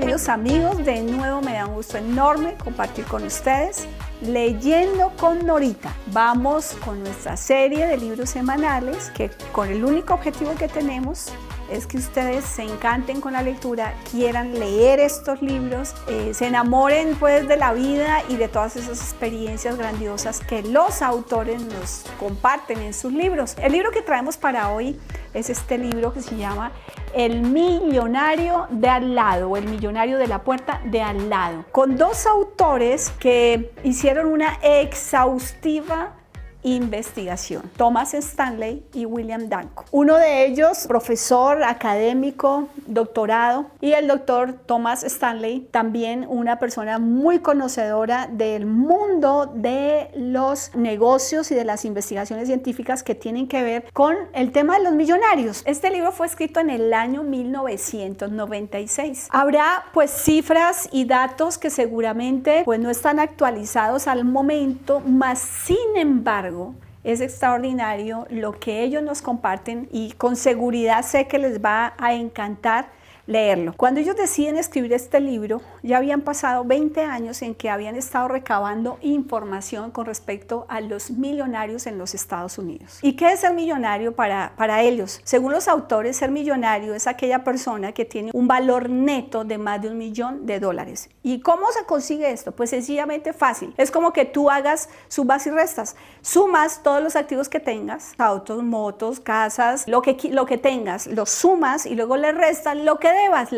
queridos amigos, de nuevo me da un gusto enorme compartir con ustedes Leyendo con Norita. Vamos con nuestra serie de libros semanales que con el único objetivo que tenemos es que ustedes se encanten con la lectura, quieran leer estos libros, eh, se enamoren pues de la vida y de todas esas experiencias grandiosas que los autores nos comparten en sus libros. El libro que traemos para hoy es este libro que se llama El millonario de al lado o El millonario de la puerta de al lado, con dos autores que hicieron una exhaustiva investigación. Thomas Stanley y William Danko. Uno de ellos, profesor, académico, doctorado, y el doctor Thomas Stanley, también una persona muy conocedora del mundo de los negocios y de las investigaciones científicas que tienen que ver con el tema de los millonarios. Este libro fue escrito en el año 1996. Habrá pues cifras y datos que seguramente pues no están actualizados al momento, mas sin embargo, es extraordinario lo que ellos nos comparten y con seguridad sé que les va a encantar leerlo. Cuando ellos deciden escribir este libro, ya habían pasado 20 años en que habían estado recabando información con respecto a los millonarios en los Estados Unidos. ¿Y qué es ser millonario para, para ellos? Según los autores, ser millonario es aquella persona que tiene un valor neto de más de un millón de dólares. ¿Y cómo se consigue esto? Pues sencillamente fácil. Es como que tú hagas subas y restas. Sumas todos los activos que tengas, autos, motos, casas, lo que, lo que tengas, los sumas y luego le restas lo que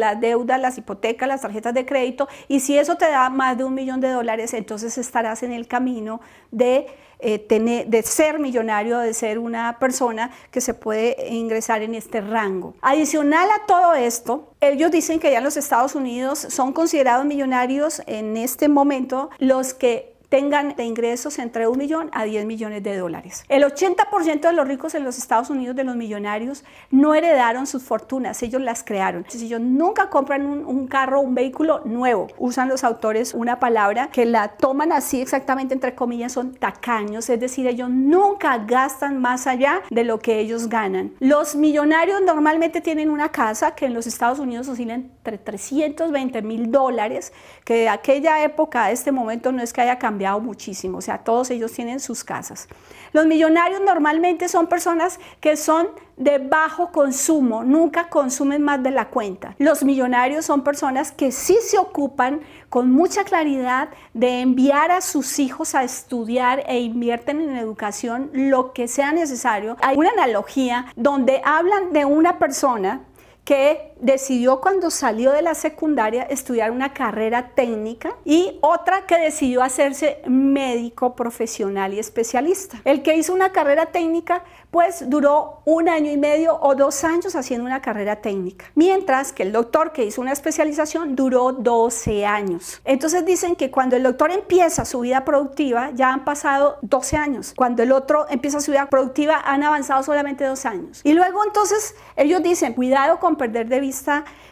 las deudas, las hipotecas, las tarjetas de crédito, y si eso te da más de un millón de dólares, entonces estarás en el camino de, eh, tener, de ser millonario, de ser una persona que se puede ingresar en este rango. Adicional a todo esto, ellos dicen que ya en los Estados Unidos son considerados millonarios en este momento los que tengan ingresos entre un millón a 10 millones de dólares. El 80% de los ricos en los Estados Unidos, de los millonarios, no heredaron sus fortunas, ellos las crearon. Si ellos nunca compran un, un carro, un vehículo nuevo. Usan los autores una palabra que la toman así exactamente entre comillas, son tacaños, es decir, ellos nunca gastan más allá de lo que ellos ganan. Los millonarios normalmente tienen una casa que en los Estados Unidos oscila entre 320 mil dólares, que de aquella época a este momento no es que haya cambiado muchísimo, o sea, todos ellos tienen sus casas. Los millonarios normalmente son personas que son de bajo consumo, nunca consumen más de la cuenta. Los millonarios son personas que sí se ocupan con mucha claridad de enviar a sus hijos a estudiar e invierten en educación lo que sea necesario. Hay una analogía donde hablan de una persona que decidió cuando salió de la secundaria estudiar una carrera técnica y otra que decidió hacerse médico profesional y especialista. El que hizo una carrera técnica pues duró un año y medio o dos años haciendo una carrera técnica, mientras que el doctor que hizo una especialización duró 12 años. Entonces dicen que cuando el doctor empieza su vida productiva ya han pasado 12 años, cuando el otro empieza su vida productiva han avanzado solamente dos años. Y luego entonces ellos dicen, cuidado con perder de vida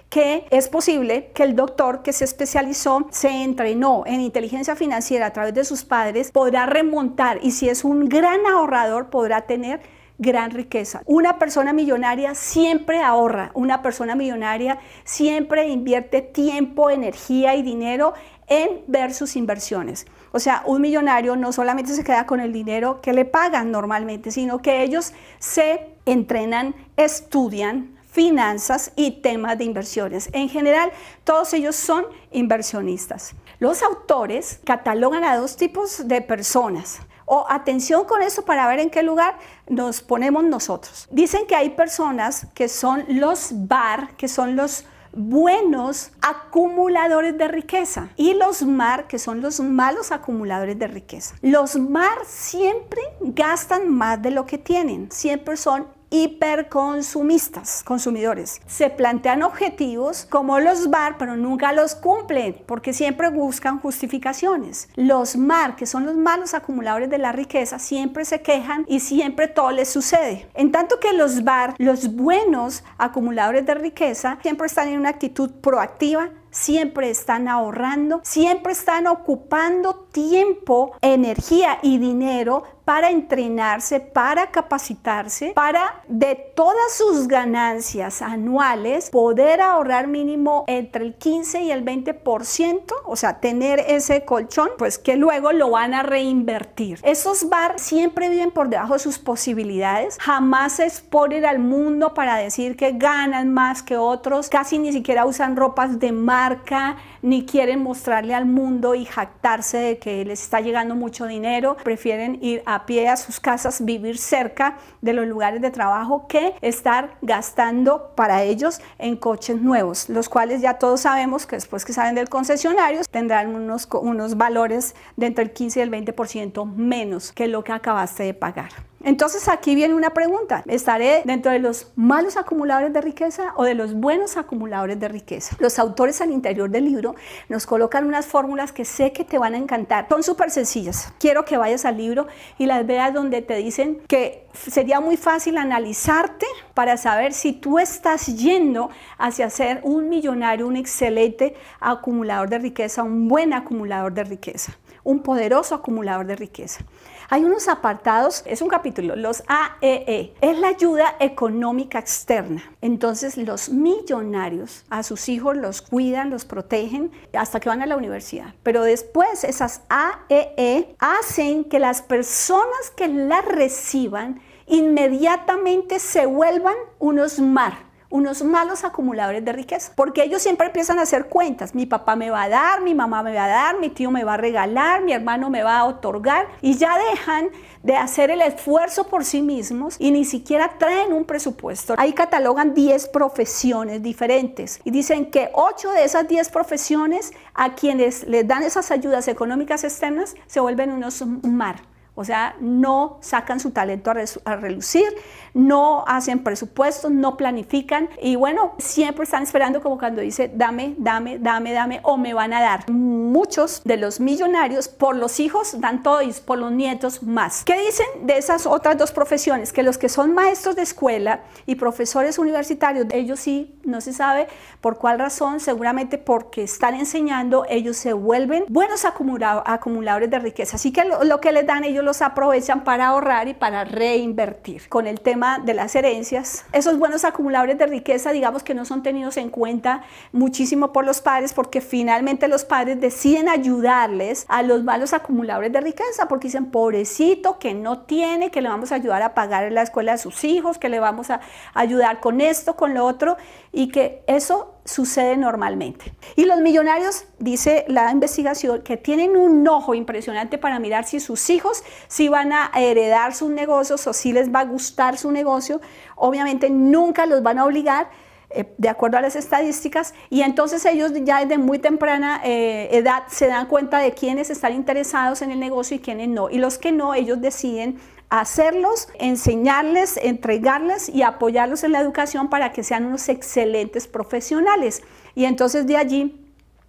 que es posible que el doctor que se especializó, se entrenó en inteligencia financiera a través de sus padres, podrá remontar y si es un gran ahorrador podrá tener gran riqueza. Una persona millonaria siempre ahorra, una persona millonaria siempre invierte tiempo, energía y dinero en ver sus inversiones. O sea, un millonario no solamente se queda con el dinero que le pagan normalmente, sino que ellos se entrenan, estudian, finanzas y temas de inversiones. En general, todos ellos son inversionistas. Los autores catalogan a dos tipos de personas. O atención con eso para ver en qué lugar nos ponemos nosotros. Dicen que hay personas que son los bar, que son los buenos acumuladores de riqueza y los mar, que son los malos acumuladores de riqueza. Los mar siempre gastan más de lo que tienen, siempre son hiperconsumistas, consumidores. Se plantean objetivos como los bar, pero nunca los cumplen porque siempre buscan justificaciones. Los mar, que son los malos acumuladores de la riqueza, siempre se quejan y siempre todo les sucede. En tanto que los bar, los buenos acumuladores de riqueza, siempre están en una actitud proactiva, siempre están ahorrando, siempre están ocupando tiempo, energía y dinero para entrenarse, para capacitarse, para de todas sus ganancias anuales poder ahorrar mínimo entre el 15 y el 20%, o sea, tener ese colchón, pues que luego lo van a reinvertir. Esos bars siempre viven por debajo de sus posibilidades, jamás se exponen al mundo para decir que ganan más que otros, casi ni siquiera usan ropas de marca, ni quieren mostrarle al mundo y jactarse de que les está llegando mucho dinero, prefieren ir a pie a sus casas, vivir cerca de los lugares de trabajo que estar gastando para ellos en coches nuevos, los cuales ya todos sabemos que después que salen del concesionario tendrán unos, unos valores dentro entre el 15 y el 20% menos que lo que acabaste de pagar. Entonces aquí viene una pregunta. ¿Estaré dentro de los malos acumuladores de riqueza o de los buenos acumuladores de riqueza? Los autores al interior del libro nos colocan unas fórmulas que sé que te van a encantar. Son súper sencillas. Quiero que vayas al libro y las veas donde te dicen que sería muy fácil analizarte para saber si tú estás yendo hacia ser un millonario, un excelente acumulador de riqueza, un buen acumulador de riqueza un poderoso acumulador de riqueza. Hay unos apartados, es un capítulo, los AEE, e, es la ayuda económica externa. Entonces los millonarios a sus hijos los cuidan, los protegen hasta que van a la universidad. Pero después esas AEE e hacen que las personas que las reciban inmediatamente se vuelvan unos mar unos malos acumuladores de riqueza, porque ellos siempre empiezan a hacer cuentas, mi papá me va a dar, mi mamá me va a dar, mi tío me va a regalar, mi hermano me va a otorgar, y ya dejan de hacer el esfuerzo por sí mismos y ni siquiera traen un presupuesto. Ahí catalogan 10 profesiones diferentes y dicen que 8 de esas 10 profesiones a quienes les dan esas ayudas económicas externas se vuelven unos mar o sea, no sacan su talento a, relucir, no hacen presupuestos, no planifican y bueno, siempre están esperando como cuando dice, dame, dame, dame, dame o me van a dar. Muchos de los millonarios por los hijos dan todo y por los nietos más. ¿Qué dicen de esas otras dos profesiones? Que los que son maestros de escuela y profesores universitarios, ellos sí, no se sabe por cuál razón, seguramente porque están enseñando, ellos se vuelven buenos acumuladores de riqueza. Así que lo que les dan ellos los aprovechan para ahorrar y para reinvertir. Con el tema de las herencias, esos buenos acumuladores de riqueza, digamos que no son tenidos en cuenta muchísimo por los padres porque finalmente los padres deciden ayudarles a los malos acumuladores de riqueza porque dicen, pobrecito, que no tiene, que le vamos a ayudar a pagar en la escuela a sus hijos, que le vamos a ayudar con esto, con lo otro y que eso sucede normalmente. Y los millonarios, dice la investigación, que tienen un ojo impresionante para mirar si sus hijos si van a heredar sus negocios o si les va a gustar su negocio. Obviamente nunca los van a obligar, eh, de acuerdo a las estadísticas, y entonces ellos ya desde muy temprana eh, edad se dan cuenta de quiénes están interesados en el negocio y quiénes no. Y los que no, ellos deciden hacerlos, enseñarles, entregarles y apoyarlos en la educación para que sean unos excelentes profesionales. Y entonces de allí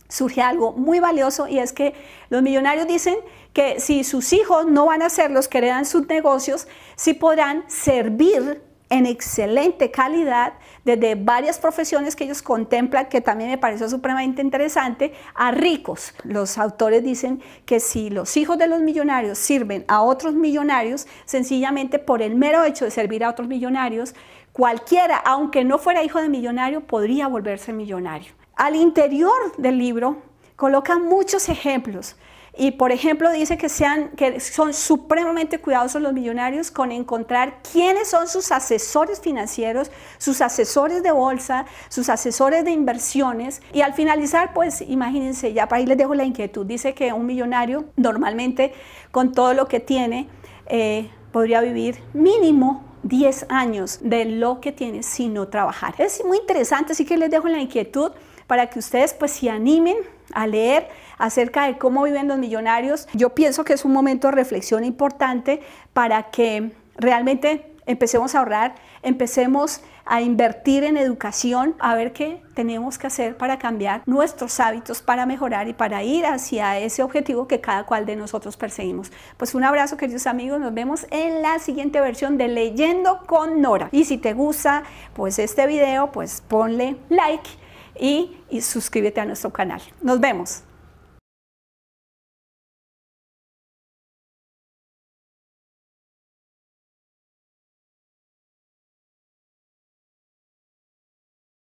surge algo muy valioso y es que los millonarios dicen que si sus hijos no van a ser los que heredan sus negocios, sí podrán servir en excelente calidad desde varias profesiones que ellos contemplan, que también me pareció supremamente interesante, a ricos. Los autores dicen que si los hijos de los millonarios sirven a otros millonarios, sencillamente por el mero hecho de servir a otros millonarios, cualquiera, aunque no fuera hijo de millonario, podría volverse millonario. Al interior del libro colocan muchos ejemplos y por ejemplo dice que, sean, que son supremamente cuidadosos los millonarios con encontrar quiénes son sus asesores financieros, sus asesores de bolsa, sus asesores de inversiones. Y al finalizar, pues imagínense, ya para ahí les dejo la inquietud, dice que un millonario normalmente con todo lo que tiene eh, podría vivir mínimo 10 años de lo que tiene sin no trabajar. Es muy interesante, así que les dejo la inquietud para que ustedes pues se animen a leer acerca de cómo viven los millonarios, yo pienso que es un momento de reflexión importante para que realmente empecemos a ahorrar, empecemos a invertir en educación, a ver qué tenemos que hacer para cambiar nuestros hábitos, para mejorar y para ir hacia ese objetivo que cada cual de nosotros perseguimos. Pues un abrazo queridos amigos, nos vemos en la siguiente versión de Leyendo con Nora. Y si te gusta pues este video, pues ponle like y suscríbete a nuestro canal. Nos vemos.